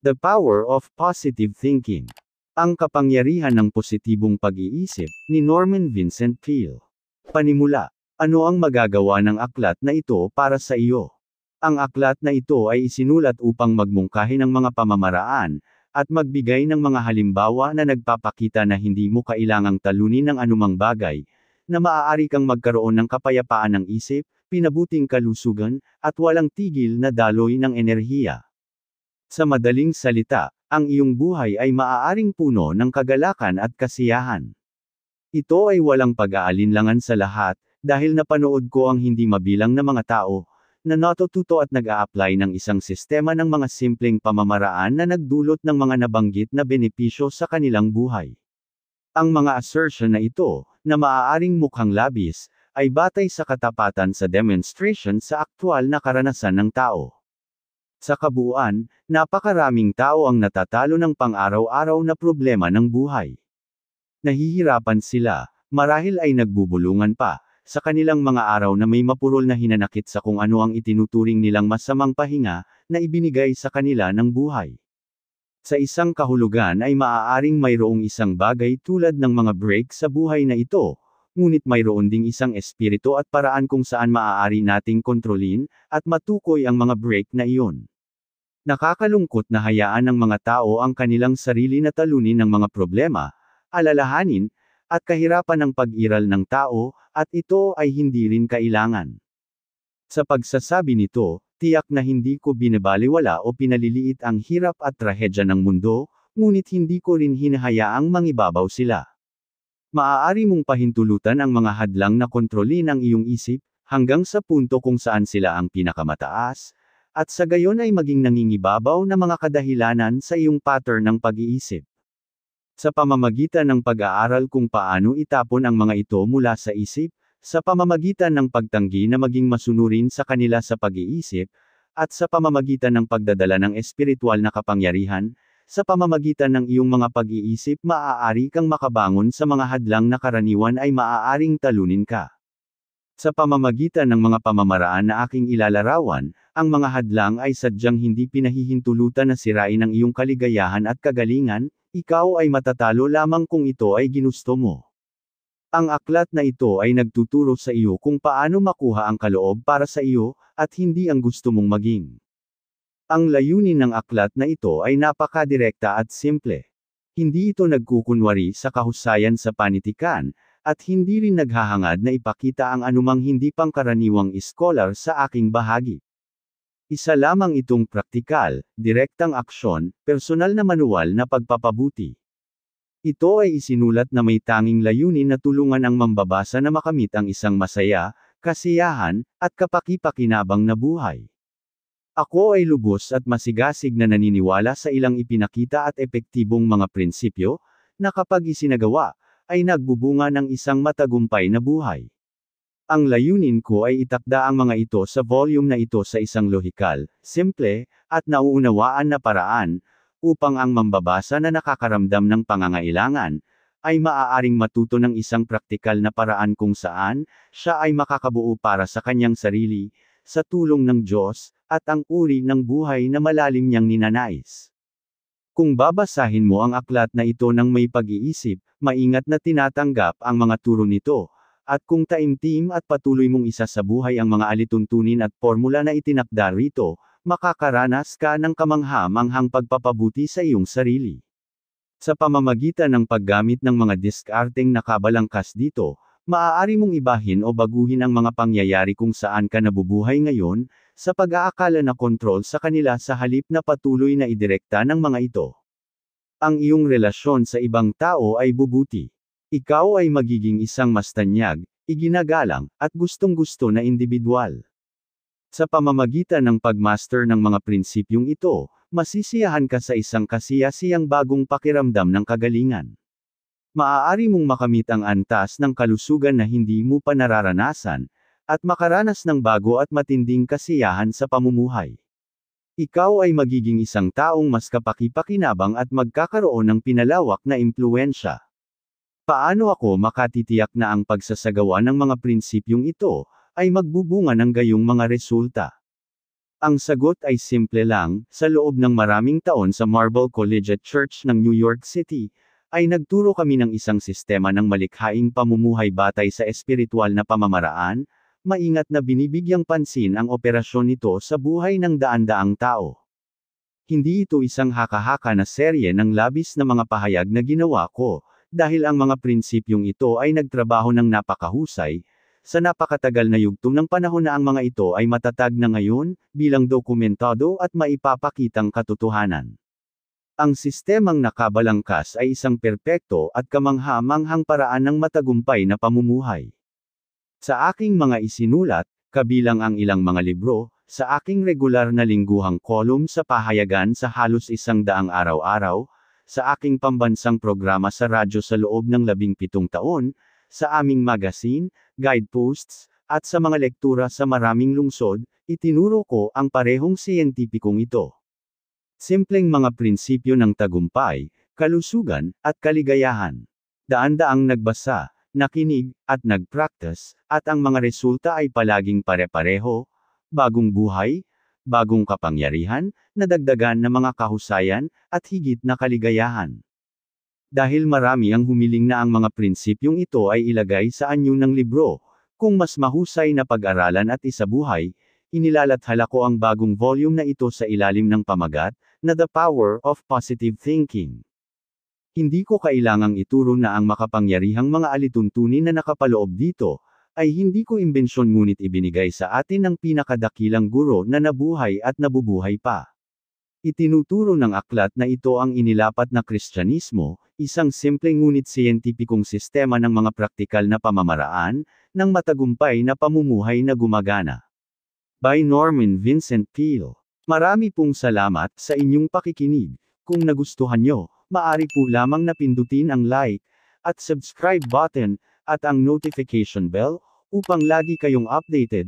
The Power of Positive Thinking. Ang kapangyarihan ng positibong pag-iisip ni Norman Vincent Peale. Panimula, ano ang magagawa ng aklat na ito para sa iyo? Ang aklat na ito ay isinulat upang magmungkahi ng mga pamamaraan at magbigay ng mga halimbawa na nagpapakita na hindi mo kailangang talunin ng anumang bagay na maaari kang magkaroon ng kapayapaan ng isip, pinabuting kalusugan, at walang tigil na daloy ng enerhiya. Sa madaling salita, ang iyong buhay ay maaaring puno ng kagalakan at kasiyahan. Ito ay walang pag-aalinlangan sa lahat, dahil napanood ko ang hindi mabilang na mga tao, na natututo at nag-a-apply ng isang sistema ng mga simpleng pamamaraan na nagdulot ng mga nabanggit na benepisyo sa kanilang buhay. Ang mga assertion na ito, na maaaring mukhang labis, ay batay sa katapatan sa demonstration sa aktwal na karanasan ng tao. Sa kabuuan, napakaraming tao ang natatalo ng pang-araw-araw na problema ng buhay. Nahihirapan sila, marahil ay nagbubulungan pa, sa kanilang mga araw na may mapurol na hinanakit sa kung ano ang itinuturing nilang masamang pahinga na ibinigay sa kanila ng buhay. Sa isang kahulugan ay maaaring mayroong isang bagay tulad ng mga break sa buhay na ito, ngunit mayroon ding isang espiritu at paraan kung saan maaari nating kontrolin at matukoy ang mga break na iyon. Nakakalungkot na hayaan ng mga tao ang kanilang sarili na talunin ng mga problema, alalahanin, at kahirapan ng pag-iral ng tao, at ito ay hindi rin kailangan. Sa pagsasabi nito, tiyak na hindi ko binabaliwala o pinaliliit ang hirap at trahedya ng mundo, ngunit hindi ko rin hinahayaang mangibabaw sila. Maaari mong pahintulutan ang mga hadlang na kontrolin ang iyong isip, hanggang sa punto kung saan sila ang pinakamataas, at sa gayon ay maging nangingibabaw na mga kadahilanan sa iyong pattern ng pag-iisip. Sa pamamagitan ng pag-aaral kung paano itapon ang mga ito mula sa isip, sa pamamagitan ng pagtanggi na maging masunurin sa kanila sa pag-iisip, at sa pamamagitan ng pagdadala ng espiritual na kapangyarihan, sa pamamagitan ng iyong mga pag-iisip maaari kang makabangon sa mga hadlang na karaniwan ay maaaring talunin ka. Sa pamamagitan ng mga pamamaraan na aking ilalarawan, ang mga hadlang ay sadyang hindi pinahihintulutan na sirain ang iyong kaligayahan at kagalingan, ikaw ay matatalo lamang kung ito ay ginusto mo. Ang aklat na ito ay nagtuturo sa iyo kung paano makuha ang kaloob para sa iyo, at hindi ang gusto mong maging. Ang layunin ng aklat na ito ay napakadirekta at simple. Hindi ito nagkukunwari sa kahusayan sa panitikan, at hindi rin naghahangad na ipakita ang anumang hindi pangkaraniwang scholar sa aking bahagi. Isa lamang itong praktikal, direktang aksyon, personal na manual na pagpapabuti. Ito ay isinulat na may tanging layunin na tulungan ang mambabasa na makamit ang isang masaya, kasiyahan, at kapaki-pakinabang na buhay. Ako ay lubos at masigasig na naniniwala sa ilang ipinakita at epektibong mga prinsipyo, na kapag isinagawa, ay nagbubunga ng isang matagumpay na buhay. Ang layunin ko ay itakda ang mga ito sa volume na ito sa isang lohikal, simple, at nauunawaan na paraan, upang ang mambabasa na nakakaramdam ng pangangailangan, ay maaaring matuto ng isang praktikal na paraan kung saan siya ay makakabuo para sa kanyang sarili, sa tulong ng Diyos, at ang uri ng buhay na malalim niyang ninanais. Kung babasahin mo ang aklat na ito ng may pag-iisip, maingat na tinatanggap ang mga turo nito, at kung taimtim at patuloy mong isa sa buhay ang mga alituntunin at formula na itinakda rito, makakaranas ka ng kamangha-manghang pagpapabuti sa iyong sarili. Sa pamamagitan ng paggamit ng mga diskarteng nakabalangkas dito, maaari mong ibahin o baguhin ang mga pangyayari kung saan ka nabubuhay ngayon, sa pag-aakala na kontrol sa kanila sa halip na patuloy na idirekta ng mga ito. Ang iyong relasyon sa ibang tao ay bubuti. Ikaw ay magiging isang mas tanyag, iginagalang, at gustong-gusto na individual. Sa pamamagitan ng pagmaster ng mga prinsipyong ito, masisiyahan ka sa isang kasiyasiyang bagong pakiramdam ng kagalingan. Maaari mong makamit ang antas ng kalusugan na hindi mo pa nararanasan, at makaranas ng bago at matinding kasiyahan sa pamumuhay. Ikaw ay magiging isang taong mas kapakipakinabang at magkakaroon ng pinalawak na impluensya. Paano ako makatitiyak na ang pagsasagawa ng mga prinsipyong ito ay magbubunga ng gayong mga resulta? Ang sagot ay simple lang, sa loob ng maraming taon sa Marble Collegiate Church ng New York City, ay nagturo kami ng isang sistema ng malikhaing pamumuhay batay sa espiritual na pamamaraan, maingat na binibigyang pansin ang operasyon nito sa buhay ng daan-daang tao. Hindi ito isang haka-haka na serye ng labis na mga pahayag na ginawa ko, dahil ang mga prinsipyong ito ay nagtrabaho ng napakahusay, sa napakatagal na yugto ng panahon na ang mga ito ay matatag na ngayon, bilang dokumentado at maipapakitang katotohanan. Ang sistemang nakabalangkas ay isang perpekto at kamangha-manghang paraan ng matagumpay na pamumuhay. Sa aking mga isinulat, kabilang ang ilang mga libro, sa aking regular na lingguhang kolum sa pahayagan sa halos isang daang araw-araw, sa aking pambansang programa sa radyo sa loob ng labing pitong taon, sa aming magazine, guideposts, at sa mga lektura sa maraming lungsod, itinuro ko ang parehong siyentipikong ito. Simpleng mga prinsipyo ng tagumpay, kalusugan, at kaligayahan. Daan-daang nagbasa, nakinig, at nagpractice, at ang mga resulta ay palaging pare-pareho, bagong buhay, bagong kapangyarihan, nadagdagan ng mga kahusayan, at higit na kaligayahan. Dahil marami ang humiling na ang mga prinsipyong ito ay ilagay sa anyo ng libro, kung mas mahusay na pag-aralan at isabuhay, inilalathala ko ang bagong volume na ito sa ilalim ng pamagat na The Power of Positive Thinking. Hindi ko kailangang ituro na ang makapangyarihang mga alituntunin na nakapaloob dito, ay hindi ko imbensyon ngunit ibinigay sa atin ng pinakadakilang guro na nabuhay at nabubuhay pa. Itinuturo ng aklat na ito ang inilapat na Kristyanismo, isang simple ngunit siyentipikong sistema ng mga praktikal na pamamaraan, ng matagumpay na pamumuhay na gumagana. By Norman Vincent Peale Marami pong salamat sa inyong pakikinig. Kung nagustuhan nyo, maaari po lamang napindutin ang like at subscribe button at ang notification bell upang lagi kayong updated